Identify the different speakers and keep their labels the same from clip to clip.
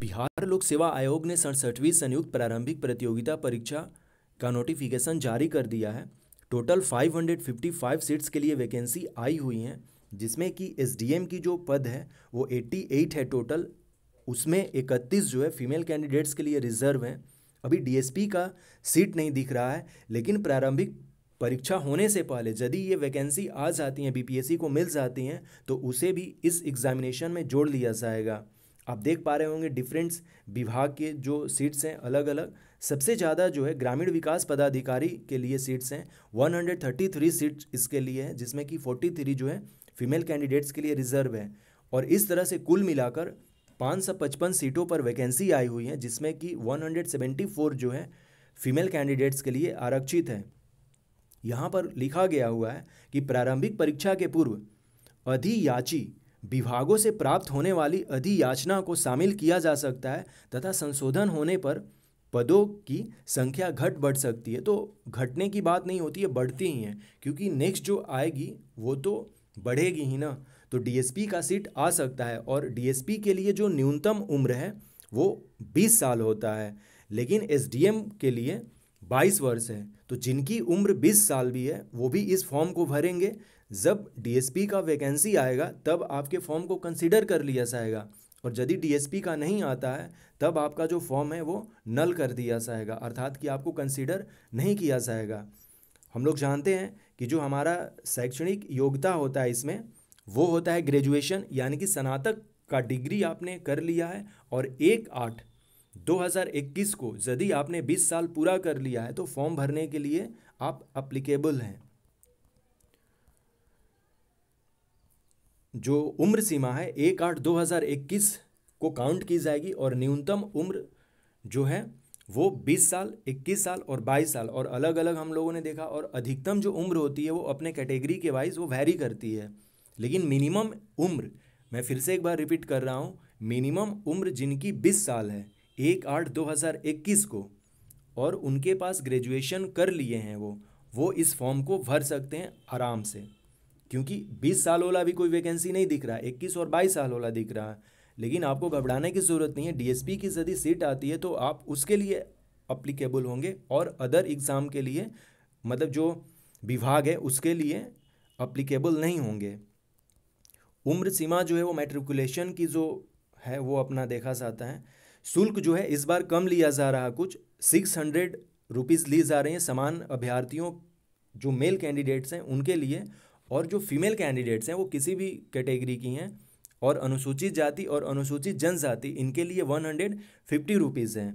Speaker 1: बिहार लोक सेवा आयोग ने सड़सठवीं संयुक्त प्रारंभिक प्रतियोगिता परीक्षा का नोटिफिकेशन जारी कर दिया है टोटल 555 सीट्स के लिए वैकेंसी आई हुई हैं जिसमें कि एसडीएम की जो पद है वो 88 है टोटल उसमें 31 जो है फीमेल कैंडिडेट्स के लिए रिजर्व हैं अभी डीएसपी का सीट नहीं दिख रहा है लेकिन प्रारंभिक परीक्षा होने से पहले यदि ये वैकेंसी आ जाती हैं बीपीएससी को मिल जाती हैं तो उसे भी इस एग्जामिनेशन में जोड़ लिया जाएगा आप देख पा रहे होंगे डिफरेंट्स विभाग के जो सीट्स हैं अलग अलग सबसे ज़्यादा जो है ग्रामीण विकास पदाधिकारी के लिए सीट्स हैं 133 सीट्स इसके लिए हैं जिसमें कि 43 जो है फीमेल कैंडिडेट्स के लिए रिजर्व है और इस तरह से कुल मिलाकर पाँच सौ पचपन सीटों पर वैकेंसी आई हुई है जिसमें कि 174 जो है फीमेल कैंडिडेट्स के लिए आरक्षित है यहाँ पर लिखा गया हुआ है कि प्रारंभिक परीक्षा के पूर्व अधियाची विभागों से प्राप्त होने वाली अधियाचना को शामिल किया जा सकता है तथा संशोधन होने पर पदों की संख्या घट बढ़ सकती है तो घटने की बात नहीं होती है बढ़ती ही है क्योंकि नेक्स्ट जो आएगी वो तो बढ़ेगी ही ना तो डीएसपी का सीट आ सकता है और डीएसपी के लिए जो न्यूनतम उम्र है वो 20 साल होता है लेकिन एसडीएम के लिए 22 वर्ष है तो जिनकी उम्र 20 साल भी है वो भी इस फॉर्म को भरेंगे जब डीएसपी का वैकेंसी आएगा तब आपके फॉर्म को कंसिडर कर लिया जाएगा और यदि डीएसपी का नहीं आता है तब आपका जो फॉर्म है वो नल कर दिया जाएगा अर्थात कि आपको कंसिडर नहीं किया जाएगा हम लोग जानते हैं कि जो हमारा शैक्षणिक योग्यता होता है इसमें वो होता है ग्रेजुएशन यानी कि स्नातक का डिग्री आपने कर लिया है और एक आठ 2021 को यदि आपने 20 साल पूरा कर लिया है तो फॉर्म भरने के लिए आप अप्लीकेबल हैं जो उम्र सीमा है एक आठ दो हज़ार इक्कीस को काउंट की जाएगी और न्यूनतम उम्र जो है वो 20 साल 21 साल और 22 साल और अलग अलग हम लोगों ने देखा और अधिकतम जो उम्र होती है वो अपने कैटेगरी के वाइज वो वैरी करती है लेकिन मिनिमम उम्र मैं फिर से एक बार रिपीट कर रहा हूँ मिनिमम उम्र जिनकी 20 साल है एक आठ दो हज़ार इक्कीस को और उनके पास ग्रेजुएशन कर लिए हैं वो वो इस फॉर्म को भर सकते हैं आराम से क्योंकि 20 साल वाला भी कोई वैकेंसी नहीं दिख रहा है इक्कीस और 22 साल वाला दिख रहा है लेकिन आपको घबराने की ज़रूरत नहीं है डीएसपी की यदि सीट आती है तो आप उसके लिए अप्लीकेबल होंगे और अदर एग्ज़ाम के लिए मतलब जो विभाग है उसके लिए अप्लीकेबल नहीं होंगे उम्र सीमा जो है वो मेट्रिकुलेशन की जो है वो अपना देखा जाता है शुल्क जो है इस बार कम लिया जा रहा कुछ सिक्स हंड्रेड रुपीज़ ली जा रहे हैं समान अभ्यर्थियों जो मेल कैंडिडेट्स हैं उनके लिए और जो फीमेल कैंडिडेट्स हैं वो किसी भी कैटेगरी की हैं और अनुसूचित जाति और अनुसूचित जनजाति इनके लिए वन हंड्रेड फिफ्टी रुपीज़ हैं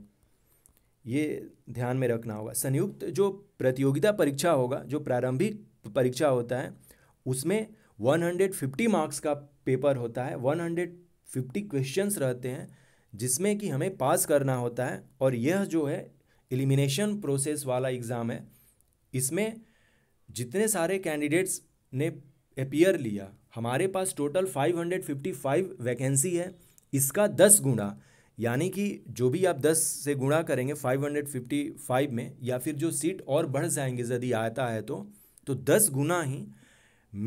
Speaker 1: ये ध्यान में रखना होगा संयुक्त जो प्रतियोगिता परीक्षा होगा जो प्रारंभिक परीक्षा होता है उसमें वन हंड्रेड फिफ्टी मार्क्स का पेपर होता है वन हंड्रेड फिफ्टी क्वेश्चंस रहते हैं जिसमें कि हमें पास करना होता है और यह जो है एलिमिनेशन प्रोसेस वाला एग्ज़ाम है इसमें जितने सारे कैंडिडेट्स ने अपियर लिया हमारे पास टोटल 555 वैकेंसी है इसका 10 गुणा यानी कि जो भी आप 10 से गुणा करेंगे 555 में या फिर जो सीट और बढ़ जाएंगे यदि आता है तो तो 10 गुना ही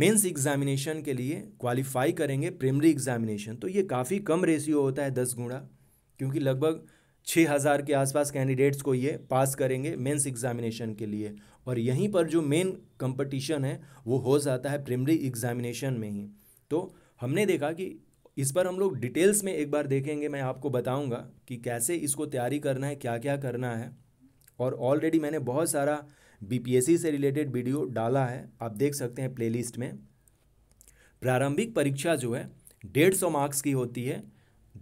Speaker 1: मेंस एग्जामिनेशन के लिए क्वालिफाई करेंगे प्राइमरी एग्जामिनेशन तो ये काफ़ी कम रेशियो होता है दस गुणा क्योंकि लगभग छः हज़ार के आसपास कैंडिडेट्स को ये पास करेंगे मेंस एग्ज़ामिनेशन के लिए और यहीं पर जो मेन कंपटीशन है वो हो जाता है प्राइमरी एग्ज़ामिनेशन में ही तो हमने देखा कि इस पर हम लोग डिटेल्स में एक बार देखेंगे मैं आपको बताऊंगा कि कैसे इसको तैयारी करना है क्या क्या करना है और ऑलरेडी मैंने बहुत सारा बी से रिलेटेड वीडियो डाला है आप देख सकते हैं प्ले में प्रारंभिक परीक्षा जो है डेढ़ सौ मार्क्स की होती है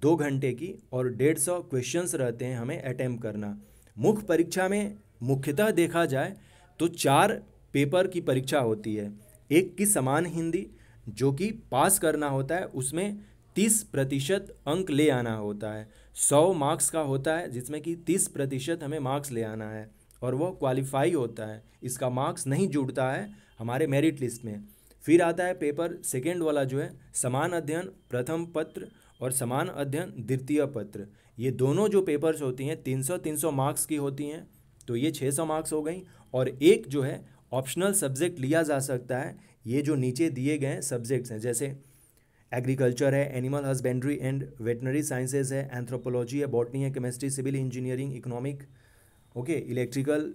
Speaker 1: दो घंटे की और डेढ़ सौ क्वेश्चंस रहते हैं हमें अटैम्प करना मुख्य परीक्षा में मुख्यतः देखा जाए तो चार पेपर की परीक्षा होती है एक की समान हिंदी जो कि पास करना होता है उसमें तीस प्रतिशत अंक ले आना होता है सौ मार्क्स का होता है जिसमें कि तीस प्रतिशत हमें मार्क्स ले आना है और वो क्वालिफाई होता है इसका मार्क्स नहीं जुड़ता है हमारे मेरिट लिस्ट में फिर आता है पेपर सेकेंड वाला जो है समान अध्ययन प्रथम पत्र और समान अध्ययन द्वितीय पत्र ये दोनों जो पेपर्स होती हैं 300 300 मार्क्स की होती हैं तो ये 600 मार्क्स हो गई और एक जो है ऑप्शनल सब्जेक्ट लिया जा सकता है ये जो नीचे दिए गए सब्जेक्ट्स हैं जैसे एग्रीकल्चर है animal husbandry and veterinary sciences है एंथ्रोपोलॉजी है बॉटनी है chemistry civil engineering economic okay electrical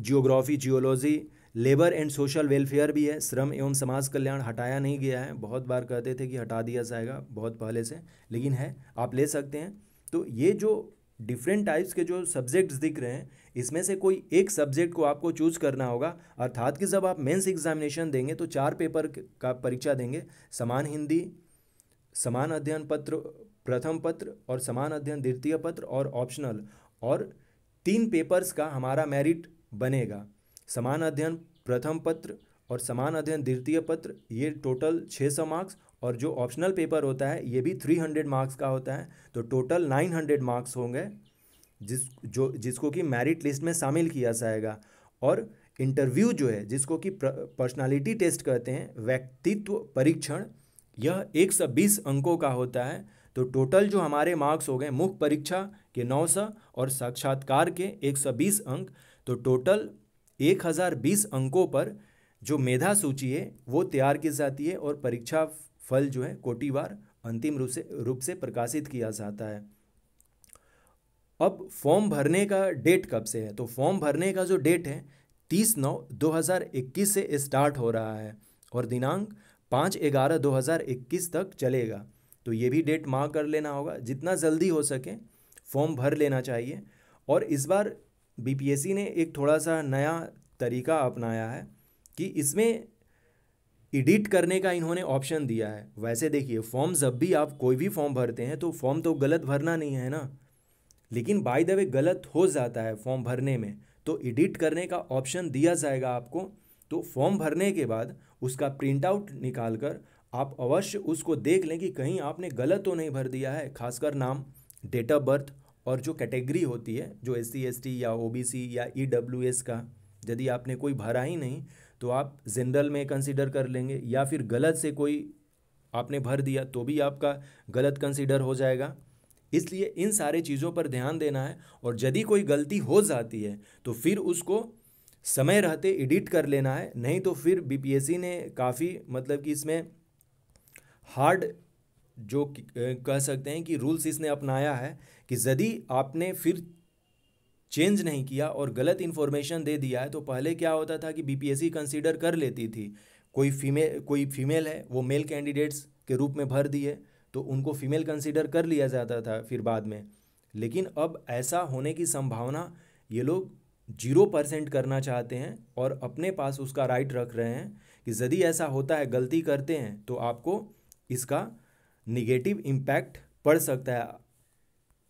Speaker 1: geography geology labour and social welfare भी है श्रम एवं समाज कल्याण हटाया नहीं गया है बहुत बार कहते थे कि हटा दिया जाएगा बहुत पहले से लेकिन है आप ले सकते हैं तो ये जो डिफरेंट टाइप्स के जो सब्जेक्ट्स दिख रहे हैं इसमें से कोई एक सब्जेक्ट को आपको चूज करना होगा अर्थात कि जब आप मेंस एग्जामिनेशन देंगे तो चार पेपर का परीक्षा देंगे समान हिंदी समान अध्ययन पत्र प्रथम पत्र और समान अध्ययन द्वितीय पत्र और ऑप्शनल और तीन पेपर्स का हमारा मेरिट बनेगा समान अध्ययन प्रथम पत्र और समान अध्ययन द्वितीय पत्र ये टोटल छः सौ मार्क्स और जो ऑप्शनल पेपर होता है ये भी थ्री हंड्रेड मार्क्स का होता है तो टोटल नाइन हंड्रेड मार्क्स होंगे जिस जो जिसको कि मेरिट लिस्ट में शामिल किया जाएगा और इंटरव्यू जो है जिसको कि पर्सनालिटी टेस्ट कहते हैं व्यक्तित्व परीक्षण यह 120 अंकों का होता है तो टोटल जो हमारे मार्क्स हो गए मुख्य परीक्षा के 900 और साक्षात्कार के 120 अंक तो टोटल 1020 अंकों पर जो मेधा सूची है वो तैयार की जाती है और परीक्षा फल जो है कोटिवार अंतिम रूप से रूप से प्रकाशित किया जाता है अब फॉर्म भरने का डेट कब से है तो फॉर्म भरने का जो डेट है तीस नौ 2021 से स्टार्ट हो रहा है और दिनांक पाँच ग्यारह 2021 तक चलेगा तो ये भी डेट मार्क कर लेना होगा जितना जल्दी हो सके फॉर्म भर लेना चाहिए और इस बार बी ने एक थोड़ा सा नया तरीका अपनाया है कि इसमें एडिट करने का इन्होंने ऑप्शन दिया है वैसे देखिए फॉर्म जब भी आप कोई भी फॉर्म भरते हैं तो फॉर्म तो गलत भरना नहीं है ना लेकिन बाय द वे गलत हो जाता है फॉर्म भरने में तो एडिट करने का ऑप्शन दिया जाएगा आपको तो फॉर्म भरने के बाद उसका प्रिंट आउट निकाल कर आप अवश्य उसको देख लें कि कहीं आपने गलत तो नहीं भर दिया है खासकर नाम डेट ऑफ बर्थ और जो कैटेगरी होती है जो एस सी या ओ या ई e का यदि आपने कोई भरा ही नहीं तो आप जनरल में कंसिडर कर लेंगे या फिर गलत से कोई आपने भर दिया तो भी आपका गलत कंसिडर हो जाएगा इसलिए इन सारे चीज़ों पर ध्यान देना है और यदि कोई गलती हो जाती है तो फिर उसको समय रहते एडिट कर लेना है नहीं तो फिर बीपीएससी ने काफ़ी मतलब कि इसमें हार्ड जो कह सकते हैं कि रूल्स इसने अपनाया है कि यदि आपने फिर चेंज नहीं किया और गलत इन्फॉर्मेशन दे दिया है तो पहले क्या होता था कि बीपीएससी कंसीडर कर लेती थी कोई फीमेल कोई फीमेल है वो मेल कैंडिडेट्स के रूप में भर दिए तो उनको फीमेल कंसीडर कर लिया जाता था फिर बाद में लेकिन अब ऐसा होने की संभावना ये लोग जीरो परसेंट करना चाहते हैं और अपने पास उसका राइट रख रहे हैं कि यदि ऐसा होता है गलती करते हैं तो आपको इसका निगेटिव इम्पैक्ट पड़ सकता है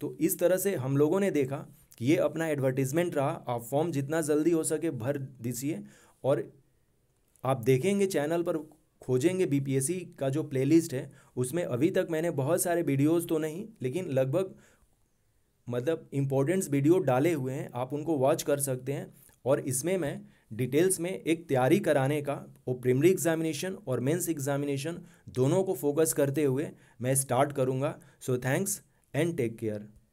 Speaker 1: तो इस तरह से हम लोगों ने देखा कि ये अपना एडवर्टीज़मेंट रहा आप फॉर्म जितना जल्दी हो सके भर दीजिए और आप देखेंगे चैनल पर खोजेंगे बीपीएससी का जो प्लेलिस्ट है उसमें अभी तक मैंने बहुत सारे वीडियोस तो नहीं लेकिन लगभग मतलब इम्पोर्टेंट्स वीडियो डाले हुए हैं आप उनको वॉच कर सकते हैं और इसमें मैं डिटेल्स में एक तैयारी कराने का वो प्रिमरी एग्जामिनेशन और मेंस एग्जामिनेशन दोनों को फोकस करते हुए मैं स्टार्ट करूँगा so thanks and take care